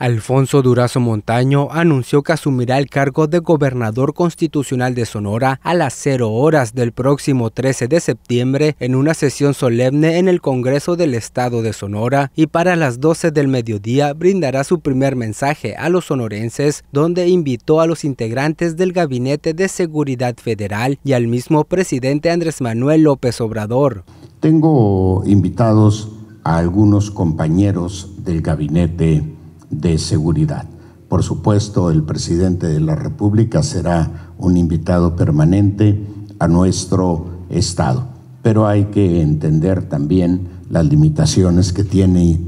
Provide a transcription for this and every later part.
Alfonso Durazo Montaño anunció que asumirá el cargo de gobernador constitucional de Sonora a las 0 horas del próximo 13 de septiembre en una sesión solemne en el Congreso del Estado de Sonora y para las 12 del mediodía brindará su primer mensaje a los sonorenses donde invitó a los integrantes del Gabinete de Seguridad Federal y al mismo presidente Andrés Manuel López Obrador. Tengo invitados a algunos compañeros del gabinete de seguridad. Por supuesto, el presidente de la República será un invitado permanente a nuestro Estado, pero hay que entender también las limitaciones que tiene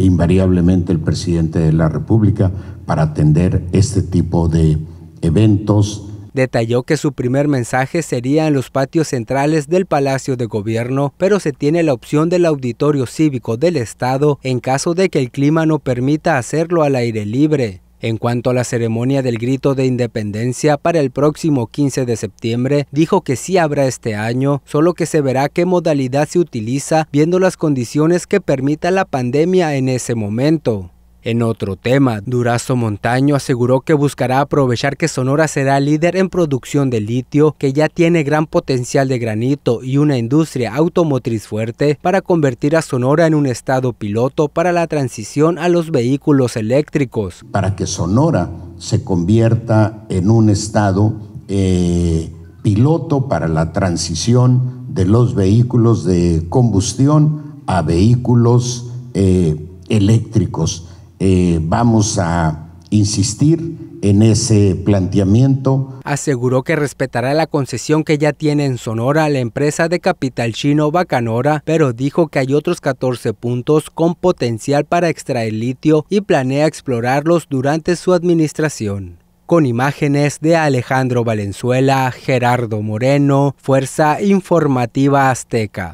invariablemente el presidente de la República para atender este tipo de eventos Detalló que su primer mensaje sería en los patios centrales del Palacio de Gobierno, pero se tiene la opción del auditorio cívico del Estado en caso de que el clima no permita hacerlo al aire libre. En cuanto a la ceremonia del grito de independencia para el próximo 15 de septiembre, dijo que sí habrá este año, solo que se verá qué modalidad se utiliza viendo las condiciones que permita la pandemia en ese momento. En otro tema, Durazo Montaño aseguró que buscará aprovechar que Sonora será líder en producción de litio, que ya tiene gran potencial de granito y una industria automotriz fuerte para convertir a Sonora en un estado piloto para la transición a los vehículos eléctricos. Para que Sonora se convierta en un estado eh, piloto para la transición de los vehículos de combustión a vehículos eh, eléctricos. Eh, vamos a insistir en ese planteamiento. Aseguró que respetará la concesión que ya tiene en Sonora la empresa de capital chino Bacanora, pero dijo que hay otros 14 puntos con potencial para extraer litio y planea explorarlos durante su administración. Con imágenes de Alejandro Valenzuela, Gerardo Moreno, Fuerza Informativa Azteca.